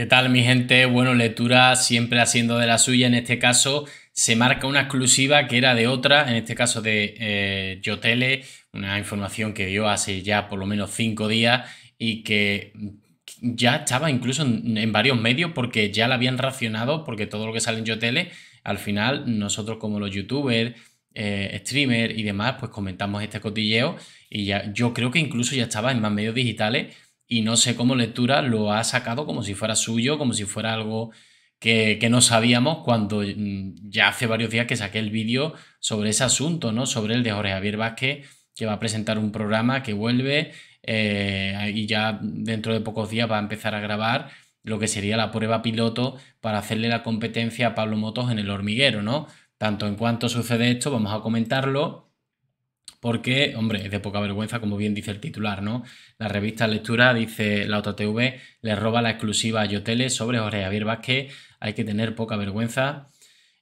¿Qué tal mi gente? Bueno, lectura siempre haciendo de la suya. En este caso se marca una exclusiva que era de otra, en este caso de eh, Yotele, una información que dio hace ya por lo menos cinco días y que ya estaba incluso en, varios medios porque ya la habían racionado, porque todo lo que sale en Yotele, al final nosotros como los youtubers, eh, streamers y demás, pues comentamos este cotilleo y ya, yo creo que incluso ya estaba en más medios digitales y no sé cómo lectura lo ha sacado como si fuera suyo, como si fuera algo que, no sabíamos cuando mm, ya hace varios días que saqué el vídeo sobre ese asunto, ¿no? Sobre el de Jorge Javier Vázquez, que va a presentar un programa que vuelve eh, y ya dentro de pocos días va a empezar a grabar lo que sería la prueba piloto para hacerle la competencia a Pablo Motos en el hormiguero, ¿no? Tanto en cuanto sucede esto, vamos a comentarlo porque, hombre, es de poca vergüenza, como bien dice el titular, ¿no? La revista Lectura dice, la OTTV le roba la exclusiva a Yotele sobre Jorge Javier Vázquez, hay que tener poca vergüenza.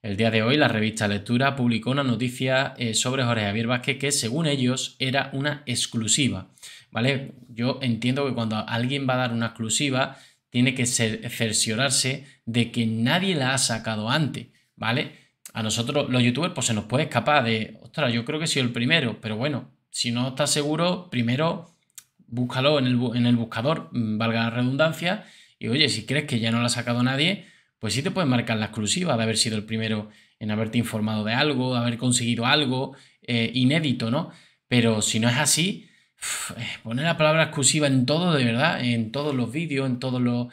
El día de hoy la revista Lectura publicó una noticia eh, sobre Jorge Javier Vázquez que según ellos era una exclusiva, ¿vale? Yo entiendo que cuando alguien va a dar una exclusiva tiene que cerciorarse de que nadie la ha sacado antes, ¿vale? a nosotros los youtubers pues se nos puede escapar de, ostras, yo creo que he sido el primero, pero bueno, si no estás seguro, primero búscalo en el, buscador, mm, valga la redundancia, y oye, si crees que ya no lo ha sacado nadie, pues sí te puedes marcar la exclusiva de haber sido el primero en haberte informado de algo, de haber conseguido algo eh, inédito, ¿no? Pero si no es así, eh, poner la palabra exclusiva en todo, de verdad, en todos los vídeos, en todos los,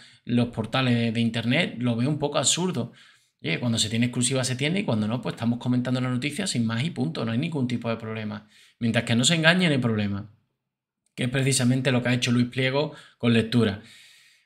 portales de, Internet, lo veo un poco absurdo cuando se tiene exclusiva se tiene y cuando no, pues estamos comentando la noticia sin más y punto, no hay ningún tipo de problema. Mientras que no se engañen, el problema. Que es precisamente lo que ha hecho Luis Pliego con lectura.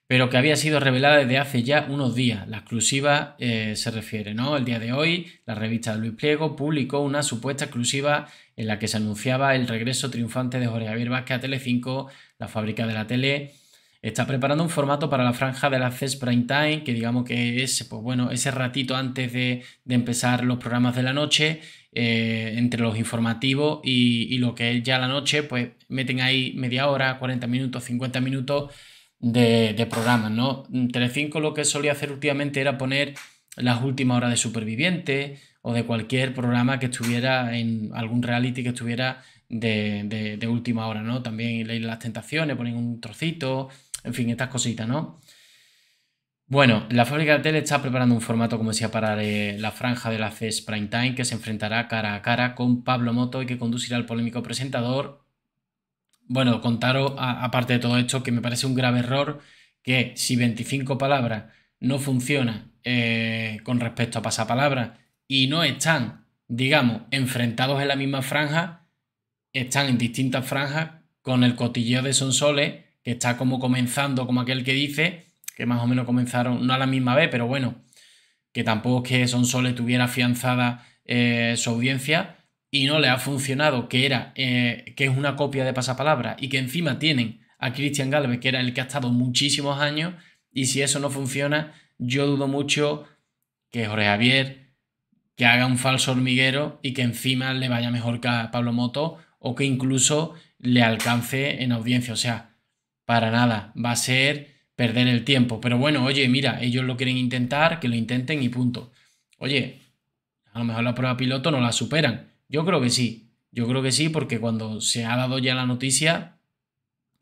Pero que había sido revelada desde hace ya unos días. La exclusiva eh, se refiere, ¿no? El día de hoy, la revista de Luis Pliego publicó una supuesta exclusiva en la que se anunciaba el regreso triunfante de Jorge Javier Vázquez a Telecinco, la fábrica de la tele Está preparando un formato para la franja de la CES Prime Time, que digamos que es pues bueno, ese ratito antes de, empezar los programas de la noche, eh, entre los informativos y, lo que es ya la noche, pues meten ahí media hora, 40 minutos, 50 minutos de, de programas, ¿no? Telecinco lo que solía hacer últimamente era poner las últimas horas de Superviviente o de cualquier programa que estuviera en algún reality que estuviera de, última hora, ¿no? También leí las tentaciones, ponen un trocito, en fin, estas cositas, ¿no? Bueno, la fábrica de tele está preparando un formato, como decía, para la franja de la CES Prime Time, que se enfrentará cara a cara con Pablo Moto y que conducirá al polémico presentador. Bueno, contaros, aparte de todo esto, que me parece un grave error que si 25 palabras no funciona eh, con respecto a pasapalabras y no están, digamos, enfrentados en la misma franja, están en distintas franjas con el cotilleo de Sonsoles que está como comenzando, como aquel que dice, que más o menos comenzaron, no a la misma vez, pero bueno, que tampoco es que sole tuviera afianzada eh, su audiencia y no le ha funcionado, que era, eh, que es una copia de pasapalabra y que encima tienen a Cristian Galvez, que era el que ha estado muchísimos años, y si eso no funciona, yo dudo mucho que Jorge Javier que haga un falso hormiguero y que encima le vaya mejor que a Pablo Moto o que incluso le alcance en audiencia. O sea, para nada. Va a ser perder el tiempo. Pero bueno, oye, mira, ellos lo quieren intentar, que lo intenten y punto. Oye, a lo mejor la prueba piloto no la superan. Yo creo que sí. Yo creo que sí, porque cuando se ha dado ya la noticia,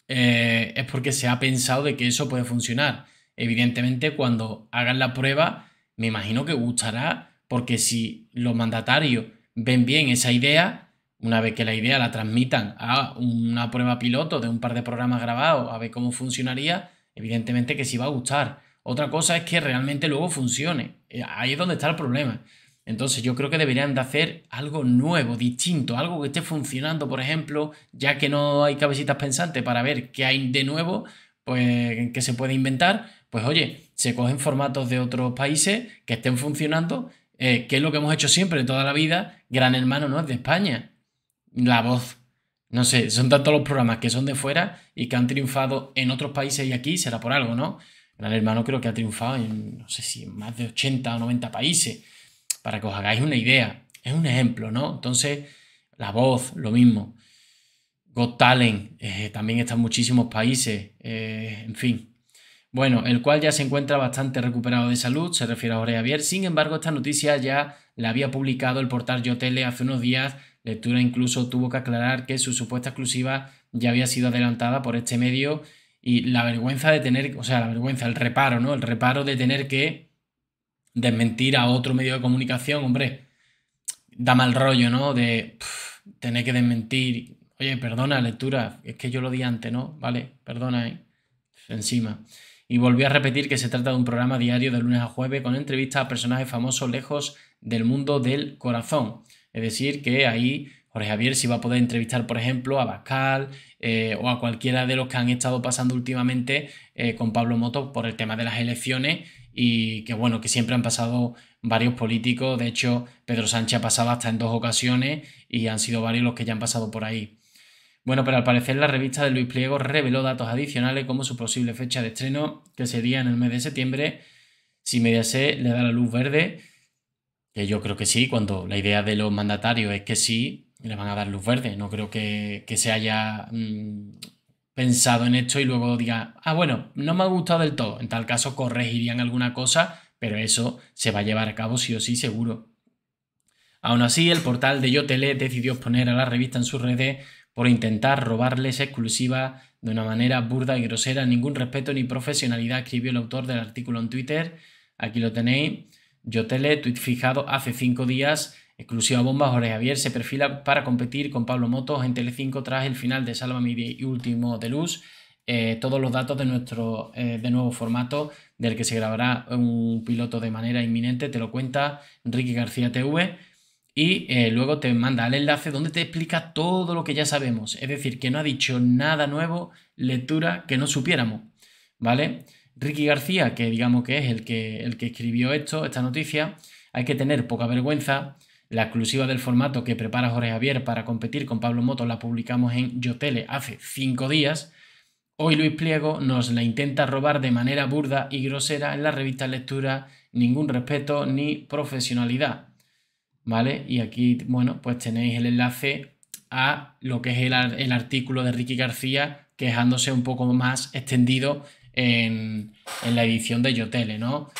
eh, es porque se ha pensado de que eso puede funcionar. Evidentemente, cuando hagan la prueba, me imagino que gustará, porque si los mandatarios ven bien esa idea, una vez que la idea la transmitan a una prueba piloto de un par de programas grabados, a ver cómo funcionaría, evidentemente que sí va a gustar. Otra cosa es que realmente luego funcione. Eh, ahí es donde está el problema. Entonces yo creo que deberían de hacer algo nuevo, distinto, algo que esté funcionando, por ejemplo, ya que no hay cabecitas pensantes para ver qué hay de nuevo, pues que se puede inventar, pues oye, se cogen formatos de otros países que estén funcionando, eh, que es lo que hemos hecho siempre en toda la vida, Gran Hermano no es de España, la voz. No sé, son tantos los programas que son de fuera y que han triunfado en otros países y aquí, será por algo, ¿no? El Hermano creo que ha triunfado en, no sé si, en más de 80 o 90 países, para que os hagáis una idea. Es un ejemplo, ¿no? Entonces, la voz, lo mismo. Got Talent eh, también está en muchísimos países, eh, en fin. Bueno, el cual ya se encuentra bastante recuperado de salud, se refiere a Jorge Javier. Sin embargo, esta noticia ya la había publicado el portal YoTele hace unos días Lectura eh, incluso tuvo que aclarar que su supuesta exclusiva ya había sido adelantada por este medio y la vergüenza de tener, o sea, la vergüenza, el reparo, ¿no? El reparo de tener que desmentir a otro medio de comunicación, hombre, da mal rollo, ¿no? De tener que desmentir. Oye, perdona, lectura, es que yo lo di antes, ¿no? Vale, perdona, ¿eh? Encima. Y volvió a repetir que se trata de un programa diario de lunes a jueves con entrevistas a personajes famosos lejos del mundo del corazón. Es decir, que ahí Jorge Javier sí va a poder entrevistar, por ejemplo, a Bascal eh, o a cualquiera de los que han estado pasando últimamente eh, con Pablo Moto por el tema de las elecciones y que bueno, que siempre han pasado varios políticos, de hecho Pedro Sánchez ha pasado hasta en dos ocasiones y han sido varios los que ya han pasado por ahí. Bueno, pero al parecer la revista de Luis Pliego reveló datos adicionales como su posible fecha de estreno, que sería en el mes de septiembre, si Mediaset le da la luz verde que yo creo que sí, cuando la idea de los mandatarios es que sí, le van a dar luz verde. No creo que, se haya mm, pensado en esto y luego diga, ah, bueno, no me ha gustado del todo. En tal caso, corregirían alguna cosa, pero eso se va a llevar a cabo sí o sí, seguro. Aún así, el portal de Yotele decidió exponer a la revista en sus redes por intentar robarles exclusiva de una manera burda y grosera, ningún respeto ni profesionalidad, escribió el autor del artículo en Twitter. Aquí lo tenéis. Yo te tuit fijado hace cinco días. Exclusiva bomba, Jorge Javier se perfila para competir con Pablo Motos en Tele5 tras el final de Mide y Último de Luz. Eh, todos los datos de nuestro eh, de nuevo formato del que se grabará un piloto de manera inminente, te lo cuenta Enrique García TV y eh, luego te manda el enlace donde te explica todo lo que ya sabemos, es decir, que no ha dicho nada nuevo, lectura que no supiéramos, ¿vale? Ricky García, que digamos que es el que, el que escribió esto, esta noticia, hay que tener poca vergüenza. La exclusiva del formato que prepara Jorge Javier para competir con Pablo Moto la publicamos en Yotele hace cinco días. Hoy Luis Pliego nos la intenta robar de manera burda y grosera en la revista Lectura, ningún respeto ni profesionalidad. ¿Vale? Y aquí, bueno, pues tenéis el enlace a lo que es el, el artículo de Ricky García quejándose un poco más extendido en, la edición de Yotele, ¿no?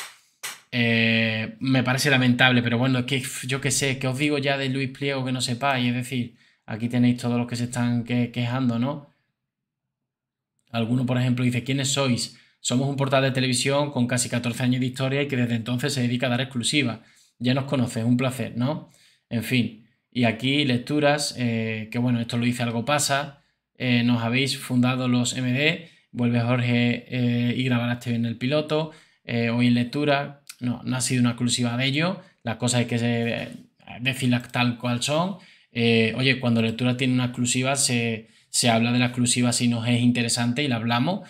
Eh, me parece lamentable, pero bueno, es que yo qué sé, que os digo ya de Luis Pliego que no sepáis, es decir, aquí tenéis todos los que se están quejando, ¿no? Alguno, por ejemplo, dice, ¿quiénes sois? Somos un portal de televisión con casi 14 años de historia y que desde entonces se dedica a dar exclusivas. Ya nos conoces, un placer, ¿no? En fin, y aquí lecturas, eh, que bueno, esto lo dice Algo Pasa, eh, nos habéis fundado los MD, vuelve Jorge eh, y grabará bien el piloto, eh, hoy en lectura, no, no ha sido una exclusiva de ello, las cosas hay que se, eh, decirlas tal cual son. oye, cuando lectura tiene una exclusiva, se, habla de la exclusiva si nos es interesante y la hablamos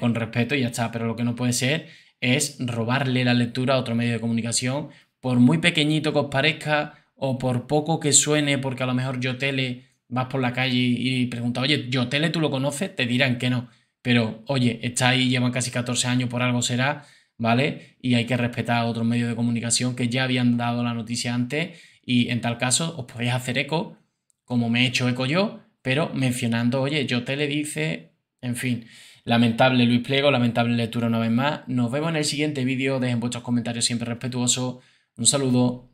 con respeto y ya está, pero lo que no puede ser es robarle la lectura a otro medio de comunicación, por muy pequeñito que os parezca o por poco que suene, porque a lo mejor yo tele vas por la calle y preguntas, oye, yo tú lo conoces, te dirán que no pero oye, está ahí, llevan casi 14 años, por algo será, ¿vale? Y hay que respetar a otros medios de comunicación que ya habían dado la noticia antes y en tal caso os podéis hacer eco, como me he hecho eco yo, pero mencionando, oye, yo te le dice, en fin. Lamentable Luis Pliego, lamentable lectura una vez más. Nos vemos en el siguiente vídeo. Dejen vuestros comentarios siempre respetuosos. Un saludo.